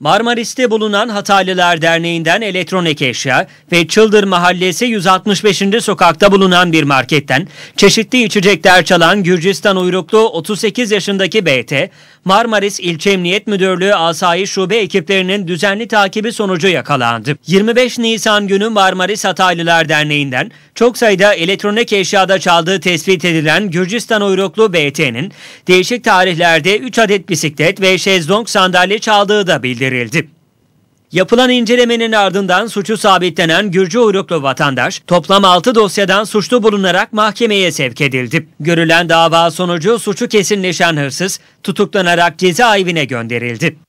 Marmaris'te bulunan Hataylılar Derneği'nden elektronik eşya ve Çıldır Mahallesi 165. sokakta bulunan bir marketten çeşitli içecekler çalan Gürcistan uyruklu 38 yaşındaki BT, Marmaris İlçe Emniyet Müdürlüğü Asayiş Şube ekiplerinin düzenli takibi sonucu yakalandı. 25 Nisan günü Marmaris Hataylılar Derneği'nden çok sayıda elektronik eşyada çaldığı tespit edilen Gürcistan uyruklu BT'nin değişik tarihlerde 3 adet bisiklet ve şezlong sandalye çaldığı da bildirildi bildirildi. Yapılan incelemenin ardından suçu sabitlenen Gürcü uyruklu vatandaş toplam 6 dosyadan suçlu bulunarak mahkemeye sevk edildi. Görülen dava sonucu suçu kesinleşen hırsız tutuklanarak cezaevine gönderildi.